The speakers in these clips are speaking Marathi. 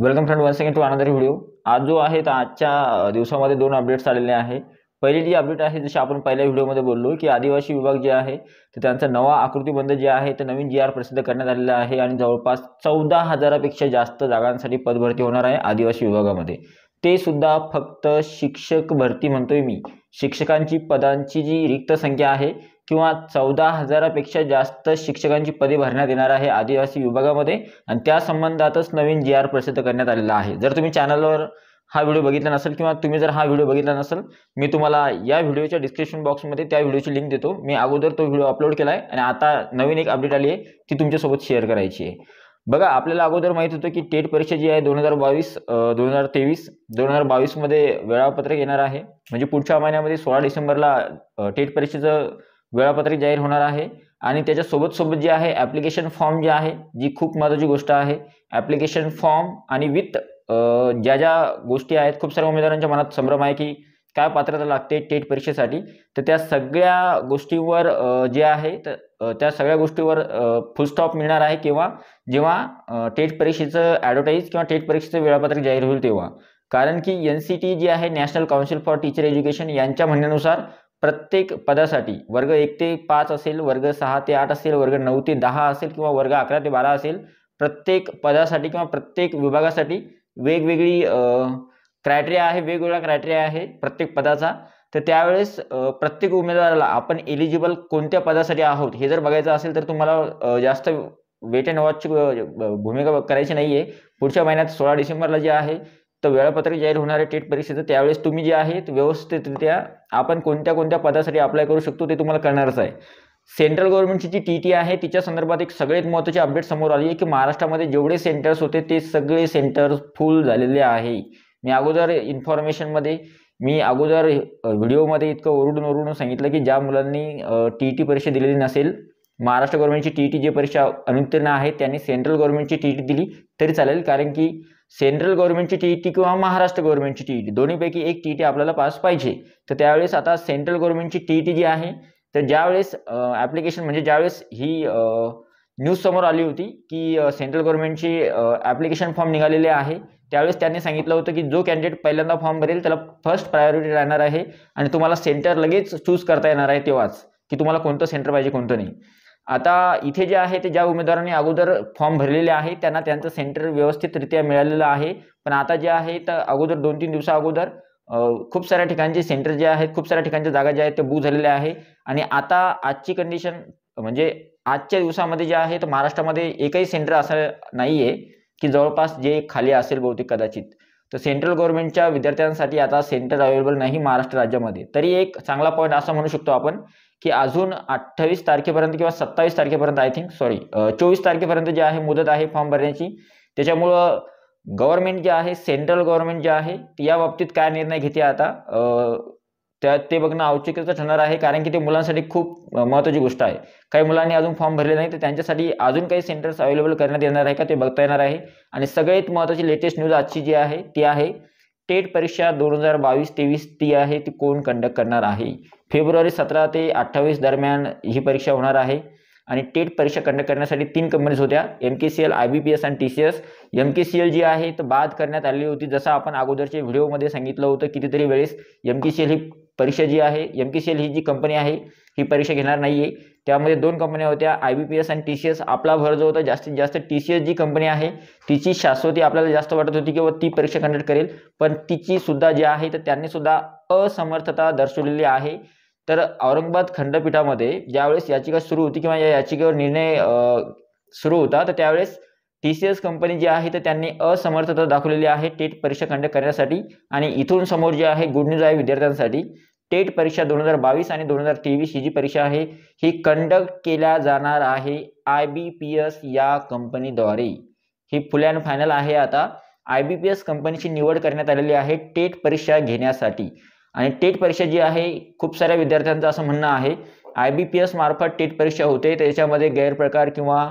welcome friend one second to another video आज जो आहे तर आजच्या दिवसामध्ये दोन अपडेट्स आलेले आहे पहिली जी अपडेट आहे जशी आपण पहिल्या व्हिडिओमध्ये बोललो की आदिवासी विभाग जे आहे तर त्यांचा नवा आकृतीबंध जे आहे ते नवीन जी आर प्रसिद्ध करण्यात आलेला आहे आणि जवळपास चौदा हजारापेक्षा जास्त जागांसाठी पदभरती होणार आहे आदिवासी विभागामध्ये ते सुद्धा फक्त शिक्षक भरती म्हणतोय मी शिक्षकांची पदांची जी रिक्त संख्या आहे किंवा चौदा हजारापेक्षा जास्त शिक्षकांची पदे भरण्यात येणार आहे आदिवासी विभागामध्ये आणि त्या संबंधातच नवीन जी आर प्रसिद्ध करण्यात आलेला आहे जर तुम्ही चॅनलवर हा व्हिडिओ बघितला नसेल किंवा तुम्ही जर हा व्हिडिओ बघितला नसेल मी तुम्हाला या व्हिडिओच्या डिस्क्रिप्शन बॉक्समध्ये त्या व्हिडिओची लिंक देतो मी अगोदर तो व्हिडिओ अपलोड केला आहे आणि आता नवीन एक अपडेट आली आहे ती तुमच्यासोबत शेअर करायची आहे बघा आपल्याला अगोदर माहित होतं की टेट परीक्षा जी आहे दोन हजार बावीस दोन हजार तेवीस दोन हजार बावीसमध्ये वेळापत्रक येणार आहे म्हणजे पुढच्या महिन्यामध्ये सोळा डिसेंबरला टेट परीक्षेचं वेळापत्रक जाहीर होणार आहे आणि त्याच्या सोबत सोबत जे आहे ॲप्लिकेशन फॉर्म जे आहे जी खूप महत्त्वाची गोष्ट आहे ॲप्लिकेशन फॉर्म आणि विथ ज्या ज्या गोष्टी आहेत खूप साऱ्या उमेदवारांच्या मनात संभ्रम आहे की काय पात्रता लागते टेट परीक्षेसाठी तर त्या सगळ्या गोष्टीवर जे आहे तर त्या सगळ्या गोष्टीवर फुलस्टॉप मिळणार आहे किंवा जेव्हा टेट परीक्षेचं ॲडव्हर्टाईज किंवा टेट परीक्षेचं वेळापत्रक जाहीर होईल तेव्हा कारण की एन सी टी जी आहे national council for teacher education यांच्या म्हणण्यानुसार प्रत्येक पदासाठी वर्ग एक ते पाच असेल वर्ग सहा ते आठ असेल वर्ग नऊ ते दहा असेल किंवा वर्ग अकरा ते बारा असेल प्रत्येक पदासाठी किंवा प्रत्येक विभागासाठी वेगवेगळी क्रायटेरिया आहे वेगवेगळा क्रायटेरिया आहे प्रत्येक पदाचा तर त्यावेळेस प्रत्येक उमेदवाराला आपण एलिजिबल कोणत्या पदासाठी आहोत हे जर बघायचं असेल तर तुम्हाला जास्त वेट अँड वॉचची भूमिका करायची नाही आहे पुढच्या महिन्यात सोळा डिसेंबरला जे आहे तर वेळापत्रक जाहीर होणाऱ्या टेट परीक्षेचं त्यावेळेस तुम्ही जे आहे व्यवस्थितरित्या आपण कोणत्या कोणत्या पदासाठी अप्लाय करू शकतो ते तुम्हाला करणारच आहे सेंट्रल गव्हर्नमेंटची जी टी टी आहे तिच्या संदर्भात एक सगळ्यात महत्त्वाची अपडेट समोर आली आहे की महाराष्ट्रामध्ये जेवढे सेंटर्स होते ते सगळे सेंटर्स फुल झालेले आहे मी अगोदर इन्फॉर्मेशनमध्ये मी अगोदर व्हिडिओमध्ये इतकं ओरडून ओरडून सांगितलं की ज्या मुलांनी टी ई टी परीक्षा दिलेली नसेल महाराष्ट्र गव्हर्नमेंटची टी ई टी जी परीक्षा अनुत्तीर्ण आहे त्यांनी सेंट्रल गव्हर्नमेंटची टी ई टी दिली तरी चालेल कारण की सेंट्रल गव्हर्नमेंटची टी ई टी किंवा महाराष्ट्र गव्हर्नमेंटची टी ई टी दोन्हीपैकी एक टी ई टी आपल्याला पास पाहिजे तर त्यावेळेस आता सेंट्रल गव्हर्नमेंटची टी ई टी जी आहे तर ज्यावेळेस ॲप्लिकेशन म्हणजे ज्यावेळेस ही न्यूज समोर आली होती की सेंट्रल गव्हर्मेंटची ॲप्लिकेशन फॉर्म निघालेले आहे त्यावेळेस त्यांनी सांगितलं होतं की जो कॅन्डिडेट पहिल्यांदा फॉर्म भरेल त्याला फर्स्ट प्रायोरिटी राहणार आहे आणि तुम्हाला सेंटर लगेच चूज करता येणार आहे तेव्हाच की तुम्हाला कोणतं सेंटर पाहिजे कोणतं नाही आता इथे जे आहे ते ज्या उमेदवारांनी अगोदर फॉर्म भरलेले आहे त्यांना त्यांचं सेंटर व्यवस्थितरित्या मिळालेलं आहे पण आता जे आहे तर अगोदर दोन तीन दिवसा अगोदर खूप साऱ्या ठिकाणचे सेंटर जे आहेत खूप साऱ्या ठिकाणच्या जागा ज्या आहेत ते बुक झालेल्या आहे आणि आता आजची कंडिशन म्हणजे आजच्या दिवसामध्ये जे आहे तर महाराष्ट्रामध्ये एकही सेंटर असं नाही आहे की जवळपास जे खाली असेल बहुतेक कदाचित तर सेंट्रल गव्हर्नमेंटच्या विद्यार्थ्यांसाठी आता सेंटर अवेलेबल नाही महाराष्ट्र राज्यामध्ये तरी एक चांगला पॉईंट असं म्हणू शकतो आपण की अजून अठ्ठावीस तारखेपर्यंत किंवा सत्तावीस तारखेपर्यंत आय थिंक सॉरी चोवीस तारखेपर्यंत जे आहे मुदत आहे फॉर्म भरण्याची त्याच्यामुळं गव्हर्नमेंट जे आहे सेंट्रल गव्हर्नमेंट जे आहे या बाबतीत काय निर्णय घेते आता त्या ते बघणं औचित्याचं ठरणार आहे कारण की ते मुलांसाठी खूप महत्त्वाची गोष्ट आहे काही मुलांनी अजून फॉर्म भरले नाही तर त्यांच्यासाठी अजून काही सेंटर्स अवेलेबल करण्यात येणार आहे का ते बघता येणार आहे आणि सगळ्यात महत्त्वाची लेटेस्ट न्यूज आजची जी आहे ती आहे टेट परीक्षा दोन हजार बावीस तेवीस ती आहे ती कोण कंडक्ट करणार आहे फेब्रुवारी सतरा ते अठ्ठावीस दरम्यान ही परीक्षा होणार आहे आणि टेट परीक्षा कंडक्ट करण्यासाठी तीन कंपनीज होत्या M K C L I B P S आणि T C S M K C L जी आहे तर बाद करण्यात आलेली होती जसं आपण अगोदरच्या व्हिडिओमध्ये सांगितलं होतं कितीतरी वेळेस एम के सी एल ही परीक्षा जी आहे एम पी सी एल ही जी कंपनी आहे ही परीक्षा घेणार नाही आहे त्यामध्ये दोन कंपन्या होत्या आय बी पी एस आणि टी सी एस आपला भर जो होता जास्तीत जास्त टी सी एस जी कंपनी आहे तिची शाश्वती आपल्याला जास्त वाटत होती किंवा ती परीक्षा कंडक्ट करेल पण तिची सुद्धा जी आहे तर त्यांनी सुद्धा असमर्थता दर्शवलेली आहे तर औरंगाबाद खंडपीठामध्ये ज्यावेळेस याचिका सुरू होती किंवा या याचिकेवर निर्णय सुरू होता तर त्यावेळेस टी सी एस कंपनी जी आहे तर त्यांनी असमर्थता दाखवलेली आहे टेट परीक्षा कंडक्ट करण्यासाठी आणि इथून समोर जे आहे गुड न्यूज आहे विद्यार्थ्यांसाठी टेट परीक्षा दोन हजार बावीस आणि दोन हजार तेवीस ही जी परीक्षा आहे ही कंडक्ट केल्या जाणार आहे आय बी पी एस या कंपनीद्वारे ही फुल अँड फायनल आहे आता आय बी पी एस कंपनीची निवड करण्यात आलेली आहे टेट परीक्षा घेण्यासाठी आणि टेट परीक्षा जी आहे खूप साऱ्या विद्यार्थ्यांचं असं म्हणणं आहे आय बी पी एस मार्फत टेट परीक्षा होते त्याच्यामध्ये गैरप्रकार किंवा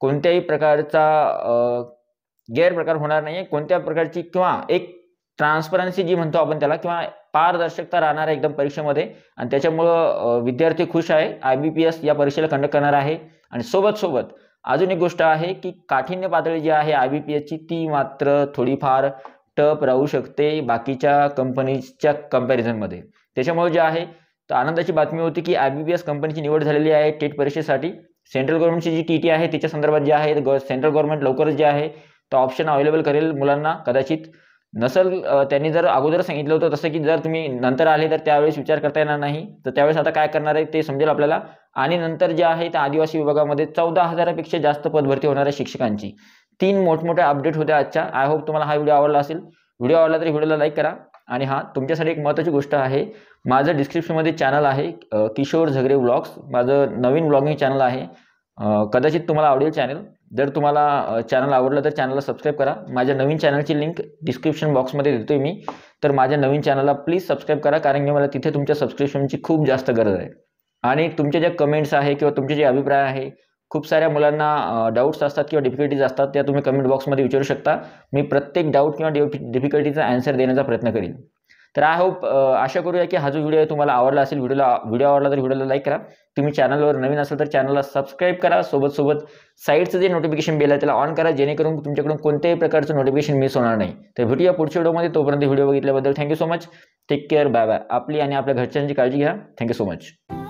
कोणत्याही प्रकारचा गैरप्रकार होणार नाही कोणत्या प्रकारची किंवा एक ट्रान्सपरन्सी जी म्हणतो आपण त्याला किंवा पारदर्शकता राहणार आहे एकदम परीक्षेमध्ये आणि त्याच्यामुळं विद्यार्थी खुश आहे आय बी पी एस या परीक्षेला कंडक्ट करणार आहे आणि सोबत सोबत अजून एक गोष्ट आहे की काठिण्य पातळी जी आहे आय बी पी एसची ती मात्र थोडीफार टप राहू शकते बाकीच्या कंपनीच्या कम्पॅरिझनमध्ये त्याच्यामुळे जे आहे तर आनंदाची बातमी होती की आय बी पी एस कंपनीची निवड झालेली आहे टेट परीक्षेसाठी सेंट्रल गव्हर्नमेंटची जी टी टी आहे त्याच्या संदर्भात जे आहे सेंट्रल गव्हर्नमेंट लवकरच जे आहे तो ऑप्शन अवेलेबल करेल मुलांना कदाचित नसल त्यांनी जर अगोदर सांगितलं होतं तसं की जर तुम्ही नंतर आले तर त्यावेळेस विचार करता येणार नाही तर त्यावेळेस आता काय करणार आहे ते समजेल आपल्याला आणि नंतर जे आहे त्या आदिवासी विभागामध्ये चौदा हजारापेक्षा जास्त पदभरती होणार आहे शिक्षकांची तीन मोठमोठ्या अपडेट होत्या आजच्या आय होप तुम्हाला हा व्हिडिओ आवडला असेल व्हिडिओ आवडला तरी व्हिडिओला लाईक करा आणि हां तुमच्यासाठी एक महत्त्वाची गोष्ट आहे माझं डिस्क्रिप्शनमध्ये चॅनल आहे किशोर झगरे व्लॉग्स माझं नवीन व्लॉगिंग चॅनल आहे कदाचित तुम्हाला आवडेल चॅनल जर तुम्हाला चॅनल आवडलं तर चॅनलला सबस्क्राईब करा माझ्या नवीन चॅनलची लिंक डिस्क्रिप्शन बॉक्समध्ये देतो मी तर माझ्या नवीन चॅनलला प्लीज सबस्क्राईब करा कारण की मला तिथे तुमच्या सबस्क्रिप्शनची खूप जास्त गरज आहे आणि तुमच्या ज्या कमेंट्स आहे किंवा तुमचे जे अभिप्राय आहे खूप साऱ्या मुलांना डाऊट्स असतात किंवा डिफिकल्टीज असतात त्या तुम्ही कमेंट बॉक्समध्ये विचारू शकता मी प्रत्येक डाऊट किंवा डिफिकल्टीचा आन्सर देण्याचा प्रयत्न करीन तर आय होप आशा करूया की हा जो व्हिडिओ तुम्हाला आवडला असेल व्हिडिओला व्हिडिओ आवडला तर व्हिडिओला लाईक करा तुम्ही चॅनलवर नवीन असाल तर चॅनलला सबस्क्राईब करा सोबत सोबत साईडचं जे नोटिफिकेशन बेल आहे त्याला ऑन करा जेणेकरून तुमच्याकडून कोणत्याही प्रकारचं नोटिफिकेशन मिस होणार नाही तर भेटूया पुढच्या व्हिडिओमध्ये तोपर्यंत व्हिडिओ बघितल्याबद्दल thank you so much take care bye bye आपली आणि आपल्या घरच्यांची काळजी घ्या थँक्यू सो मच